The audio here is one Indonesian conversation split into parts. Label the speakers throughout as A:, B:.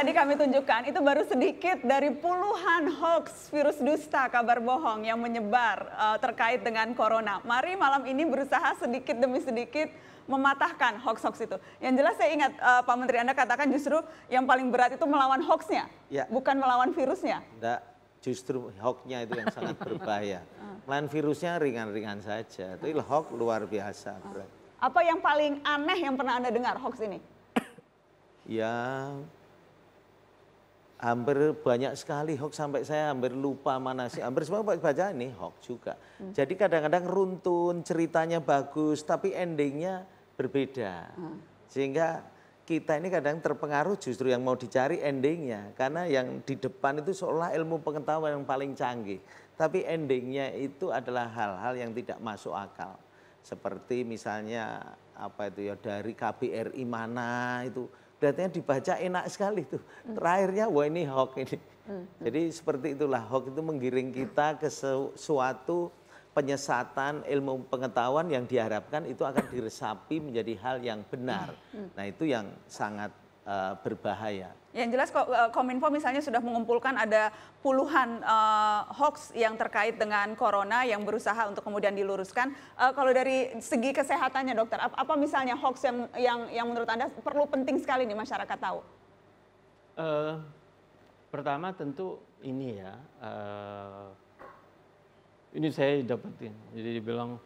A: tadi kami tunjukkan itu baru sedikit dari puluhan hoax virus dusta kabar bohong yang menyebar uh, terkait dengan corona. Mari malam ini berusaha sedikit demi sedikit mematahkan hoax-hoax itu. Yang jelas saya ingat uh, Pak Menteri Anda katakan justru yang paling berat itu melawan hoaxnya, ya. bukan melawan virusnya.
B: Tidak, justru hoaxnya itu yang sangat berbahaya. Ah. Melawan virusnya ringan-ringan saja, tapi ah. hoax luar biasa. Ah. Berat.
A: Apa yang paling aneh yang pernah Anda dengar hoax ini?
B: ya hampir banyak sekali hoax sampai saya hampir lupa mana sih hampir semua baca ini hoax juga hmm. jadi kadang-kadang runtun ceritanya bagus tapi endingnya berbeda hmm. sehingga kita ini kadang terpengaruh justru yang mau dicari endingnya karena yang di depan itu seolah ilmu pengetahuan yang paling canggih tapi endingnya itu adalah hal-hal yang tidak masuk akal seperti misalnya apa itu ya dari KBRI mana itu datanya dibaca enak sekali tuh. Terakhirnya wah ini hoax ini. Hmm. Jadi seperti itulah hoax itu menggiring kita ke suatu penyesatan ilmu pengetahuan yang diharapkan itu akan diresapi menjadi hal yang benar. Hmm. Nah, itu yang sangat Eh, berbahaya.
A: Yang jelas eh, Kominfo misalnya sudah mengumpulkan ada puluhan uh, hoax yang terkait dengan corona yang berusaha untuk kemudian diluruskan. Uh, kalau dari segi kesehatannya dokter, apa, misalnya hoax yang yang yang menurut Anda perlu penting sekali nih masyarakat tahu?
C: Uh, pertama tentu ini ya. Uh, ini saya dapetin. Jadi dibilang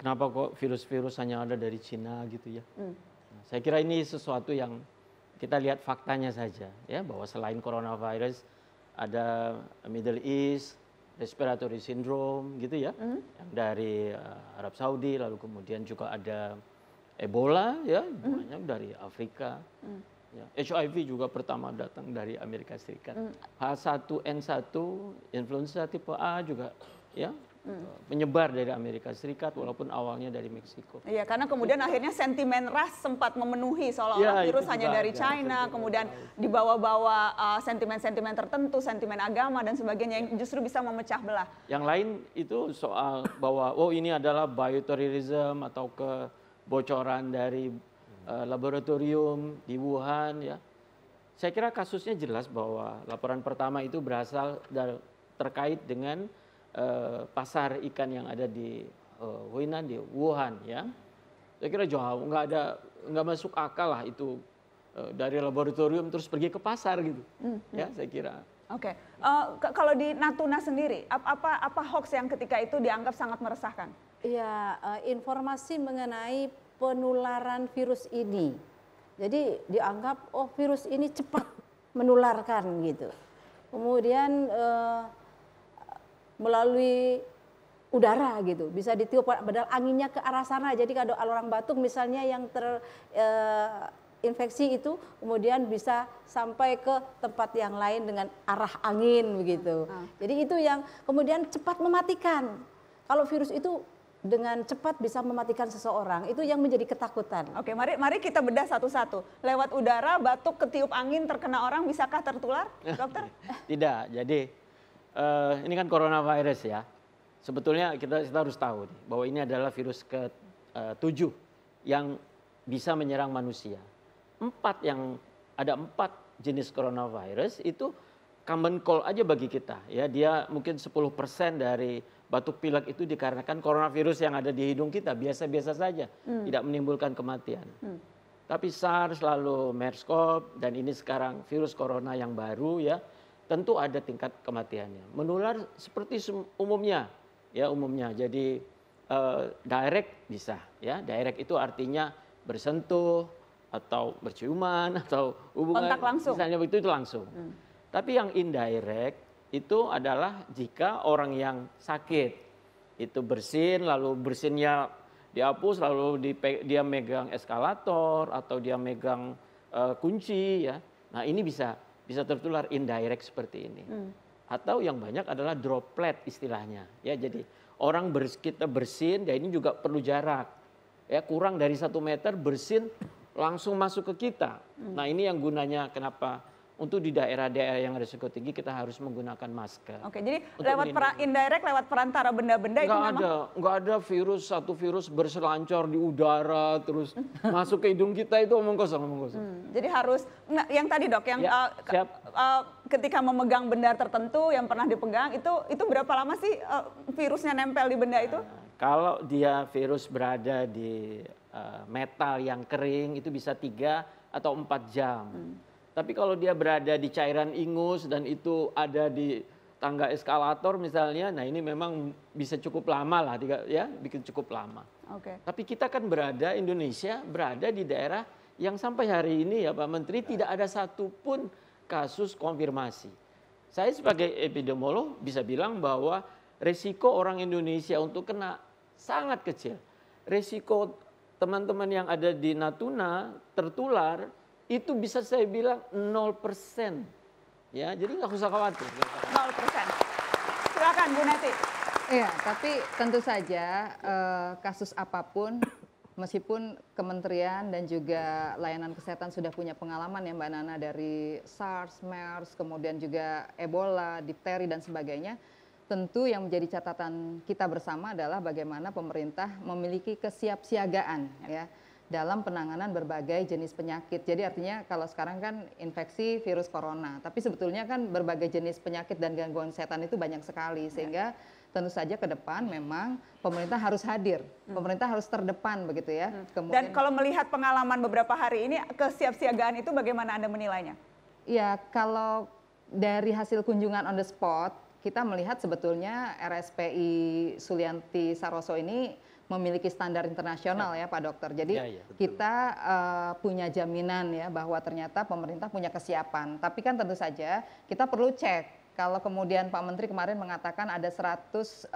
C: kenapa kok virus-virus hanya ada dari Cina gitu ya. Hmm. Saya kira ini sesuatu yang kita lihat faktanya saja ya bahwa selain coronavirus ada Middle East, respiratory syndrome gitu ya, mm-hmm. yang dari uh, Arab Saudi, lalu kemudian juga ada Ebola ya, mm-hmm. banyak dari Afrika. mm Ya. HIV juga pertama datang dari Amerika Serikat. mm h H1N1 influenza tipe A juga ya Gitu. hmm. menyebar dari Amerika Serikat walaupun awalnya dari Meksiko.
A: Iya, karena kemudian itu. akhirnya sentimen ras sempat memenuhi seolah-olah ya, virus hanya dari China, kemudian dibawa-bawa uh, sentimen-sentimen tertentu, sentimen agama dan sebagainya yang iya. justru bisa memecah belah.
C: Yang lain itu soal bahwa oh ini adalah bioterrorism atau kebocoran dari uh, laboratorium di Wuhan ya. Saya kira kasusnya jelas bahwa laporan pertama itu berasal dari terkait dengan Eh, pasar ikan yang ada di uh, eh, Huinan di Wuhan ya saya kira jauh nggak ada nggak masuk akal lah itu uh, dari laboratorium terus pergi ke pasar gitu
A: mm -hmm. ya saya kira oke okay. uh, kalau di Natuna sendiri apa, apa apa hoax yang ketika itu dianggap sangat meresahkan Iya uh,
D: informasi mengenai penularan virus ini jadi dianggap oh virus ini cepat menularkan gitu kemudian uh, melalui udara gitu bisa ditiup padahal anginnya ke arah sana jadi kalau orang batuk misalnya yang terinfeksi eh, e, itu kemudian bisa sampai ke tempat yang lain dengan arah angin begitu ah,
A: ah. jadi itu yang kemudian cepat mematikan kalau virus itu dengan cepat bisa mematikan seseorang itu yang menjadi ketakutan. Oke, mari mari kita bedah satu-satu. Lewat udara, batuk, ketiup angin, terkena orang, bisakah tertular,
C: eh, dokter? Tidak. Jadi uh, ini kan coronavirus ya. Sebetulnya kita, kita harus tahu nih, bahwa ini adalah virus ke-7 eh, yang bisa menyerang manusia. Empat yang ada empat jenis coronavirus itu common cold aja bagi kita ya. Dia mungkin 10% dari batuk pilek itu dikarenakan coronavirus yang ada di hidung kita biasa-biasa saja, hmm. tidak menimbulkan kematian. Hmm. Tapi SARS lalu MERS-CoV dan ini sekarang virus corona yang baru ya tentu ada tingkat kematiannya. Menular seperti umumnya, ya umumnya. Jadi uh, direct bisa, ya direct itu artinya bersentuh atau berciuman atau hubungan kontak langsung. misalnya begitu itu langsung. Hmm. Tapi yang indirect itu adalah jika orang yang sakit itu bersin lalu bersinnya dihapus lalu dia megang eskalator atau dia megang uh, kunci ya. Nah, ini bisa bisa tertular indirect seperti ini. Hmm. Atau yang banyak adalah droplet istilahnya. Ya jadi orang bers kita bersin, ya ini juga perlu jarak. Ya kurang dari satu meter bersin langsung masuk ke kita. Hmm. Nah ini yang gunanya kenapa untuk di daerah-daerah yang risiko tinggi kita harus menggunakan masker.
A: Oke, jadi untuk lewat per, indirect lewat perantara benda-benda itu memang ada,
C: Enggak ada virus satu virus berselancar di udara terus masuk ke hidung kita itu omong kosong, omong kosong.
A: Hmm, jadi harus nah, yang tadi dok yang ya, uh, siap. Uh, ketika memegang benda tertentu yang pernah dipegang itu itu berapa lama sih uh, virusnya nempel di benda itu? Uh,
C: kalau dia virus berada di uh, metal yang kering itu bisa tiga atau empat jam. Hmm tapi kalau dia berada di cairan ingus dan itu ada di tangga eskalator misalnya, nah ini memang bisa cukup lama lah, ya, bikin cukup lama. Oke. Okay. Tapi kita kan berada Indonesia berada di daerah yang sampai hari ini ya Pak Menteri ya. tidak ada satupun kasus konfirmasi. Saya sebagai epidemiolog bisa bilang bahwa resiko orang Indonesia untuk kena sangat kecil. Resiko teman-teman yang ada di Natuna tertular itu bisa saya bilang 0%. Ya, jadi nggak usah khawatir. 0%.
A: Silakan Bu Neti.
D: Iya, tapi tentu saja eh, kasus apapun meskipun kementerian dan juga layanan kesehatan sudah punya pengalaman ya Mbak Nana dari SARS, MERS, kemudian juga Ebola, difteri dan sebagainya, tentu yang menjadi catatan kita bersama adalah bagaimana pemerintah memiliki kesiapsiagaan ya dalam penanganan berbagai jenis penyakit. Jadi artinya kalau sekarang kan infeksi virus corona, tapi sebetulnya kan berbagai jenis penyakit dan gangguan kesehatan itu banyak sekali ya. sehingga tentu saja ke depan memang pemerintah harus hadir, hmm. pemerintah
A: harus terdepan begitu ya. Hmm. Kemudian, dan kalau melihat pengalaman beberapa hari ini kesiapsiagaan itu bagaimana Anda menilainya?
D: Ya, kalau dari hasil kunjungan on the spot kita melihat sebetulnya RSPI Sulianti Saroso ini memiliki standar internasional ya, Pak Dokter. Jadi ya, ya, kita uh, punya jaminan ya bahwa ternyata pemerintah punya kesiapan. Tapi kan tentu saja kita perlu cek kalau kemudian Pak Menteri kemarin mengatakan ada 100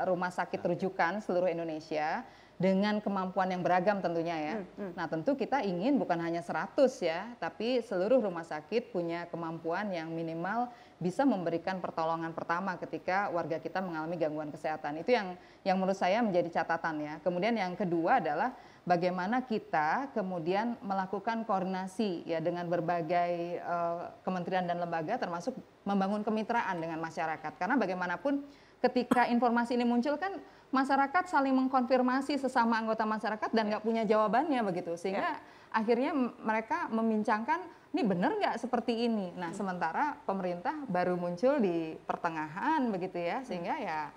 D: rumah sakit nah, ya. rujukan seluruh Indonesia dengan kemampuan yang beragam tentunya ya. Hmm, hmm. Nah, tentu kita ingin bukan hanya 100 ya, tapi seluruh rumah sakit punya kemampuan yang minimal bisa memberikan pertolongan pertama ketika warga kita mengalami gangguan kesehatan. Itu yang yang menurut saya menjadi catatan ya. Kemudian yang kedua adalah bagaimana kita kemudian melakukan koordinasi ya dengan berbagai uh, kementerian dan lembaga termasuk membangun kemitraan dengan masyarakat. Karena bagaimanapun ketika informasi ini muncul kan masyarakat saling mengkonfirmasi sesama anggota masyarakat dan ya. nggak punya jawabannya begitu ya. sehingga ya. akhirnya mereka membincangkan ini benar nggak seperti ini nah hmm. sementara pemerintah baru muncul di pertengahan
A: begitu ya hmm. sehingga ya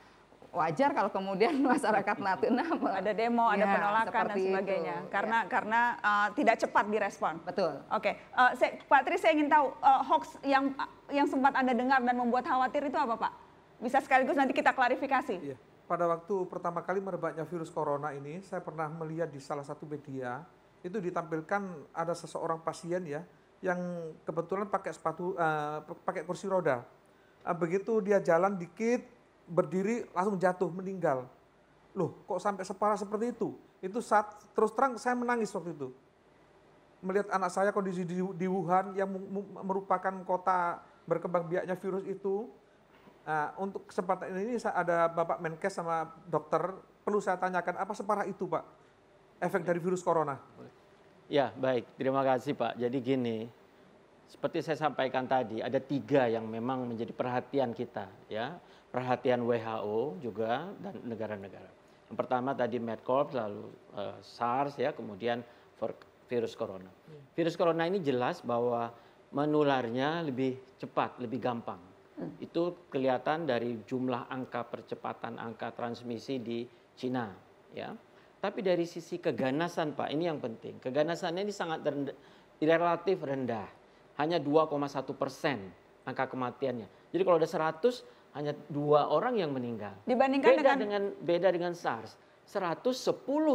A: wajar kalau kemudian masyarakat Natuna ada demo, ya, ada penolakan dan sebagainya. Itu. Karena ya. karena uh, tidak cepat direspon. Betul. Oke, okay. Eh, uh, Pak Tri saya ingin tahu uh, hoax yang yang sempat Anda dengar dan membuat khawatir itu apa, Pak? Bisa sekaligus nanti kita klarifikasi.
B: Ya pada waktu pertama kali merebaknya virus corona ini, saya pernah melihat di salah satu media itu ditampilkan ada seseorang pasien ya yang kebetulan pakai sepatu uh, pakai kursi roda. Uh, begitu dia jalan dikit berdiri langsung jatuh meninggal. Loh, kok sampai separah seperti itu? Itu saat terus terang saya menangis waktu itu. Melihat anak saya kondisi di, di Wuhan yang merupakan kota berkembang biaknya virus itu, Nah, untuk kesempatan ini ada Bapak Menkes sama dokter, perlu saya tanyakan apa separah itu Pak, efek dari virus corona?
C: Ya, baik. Terima kasih Pak. Jadi gini, seperti saya sampaikan tadi, ada tiga yang memang menjadi perhatian kita. ya Perhatian WHO juga dan negara-negara. Yang pertama tadi MedCorp, lalu uh, SARS, ya kemudian virus corona. Iya. Virus corona ini jelas bahwa menularnya lebih cepat, lebih gampang itu kelihatan dari jumlah angka percepatan angka transmisi di Cina, ya. Tapi dari sisi keganasan, Pak, ini yang penting. Keganasannya ini sangat rendah, relatif rendah. Hanya 2,1 persen angka kematiannya. Jadi kalau ada 100, hanya dua orang yang meninggal. Dibandingkan beda dengan... dengan beda dengan SARS. 110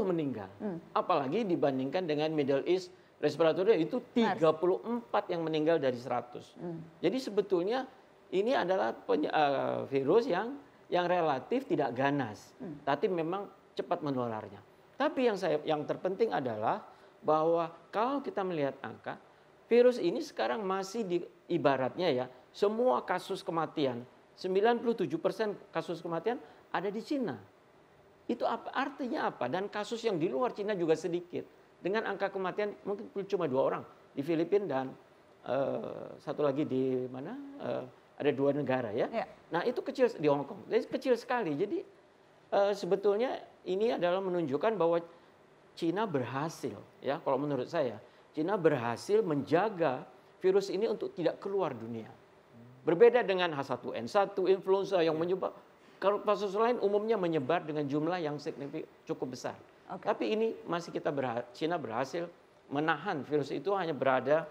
C: meninggal. Hmm. Apalagi dibandingkan dengan Middle East respiratory itu 34 yang meninggal dari 100. Hmm. Jadi sebetulnya ini adalah eh, virus yang yang relatif tidak ganas, hmm. tapi memang cepat menularnya. Tapi yang saya yang terpenting adalah bahwa kalau kita melihat angka, virus ini sekarang masih di ibaratnya ya, semua kasus kematian, 97% kasus kematian ada di Cina. Itu apa, artinya apa? Dan kasus yang di luar Cina juga sedikit. Dengan angka kematian mungkin cuma dua orang di Filipina dan uh, satu lagi di mana? Uh, ada dua negara ya. ya. Nah itu kecil di Hong Kong, jadi kecil sekali. Jadi uh, sebetulnya ini adalah menunjukkan bahwa Cina berhasil ya kalau menurut saya Cina berhasil menjaga virus ini untuk tidak keluar dunia. Berbeda dengan H1N1 influenza yang ya. menyebab kalau kasus lain umumnya menyebar dengan jumlah yang signifikan cukup besar. Okay. Tapi ini masih kita berha Cina berhasil menahan virus itu hanya berada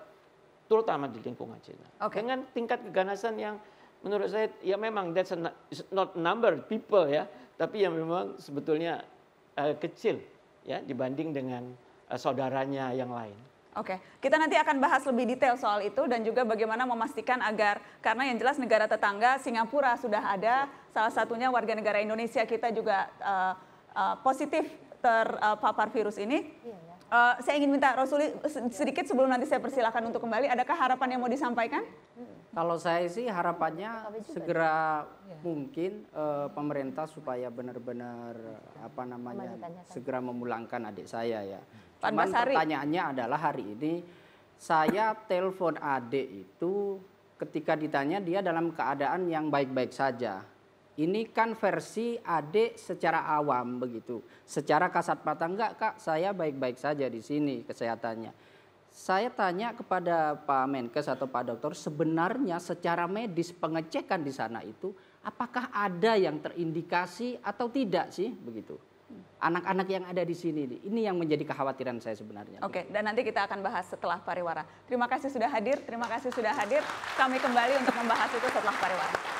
C: terutama di lingkungan Cina. Okay. Dengan tingkat keganasan yang menurut saya ya memang that's a, not number people ya, tapi yang memang sebetulnya uh, kecil ya dibanding dengan uh, saudaranya yang lain.
A: Oke, okay. kita nanti akan bahas lebih detail soal itu dan juga bagaimana memastikan agar karena yang jelas negara tetangga Singapura sudah ada, salah satunya warga negara Indonesia kita juga uh, uh, positif terpapar virus ini. Yeah. Uh, saya ingin minta Rasuli eh, sedikit sebelum nanti saya persilahkan untuk kembali, adakah harapan yang mau disampaikan?
D: Kalau saya sih harapannya
A: segera
D: iya. mungkin uh, pemerintah supaya benar-benar apa namanya segera memulangkan adik saya ya. Cuman pertanyaannya adalah hari ini saya telepon adik itu ketika ditanya dia dalam keadaan yang baik-baik saja ini kan versi adik secara awam begitu. Secara kasat mata enggak kak, saya baik-baik saja di sini kesehatannya. Saya tanya kepada Pak Menkes atau Pak Dokter, sebenarnya secara medis pengecekan di sana itu apakah ada yang terindikasi atau tidak sih begitu? Anak-anak yang ada di sini, ini yang menjadi kekhawatiran saya sebenarnya.
A: Oke, dan nanti kita akan bahas setelah pariwara. Terima kasih sudah hadir, terima kasih sudah hadir. Kami kembali untuk membahas itu setelah pariwara.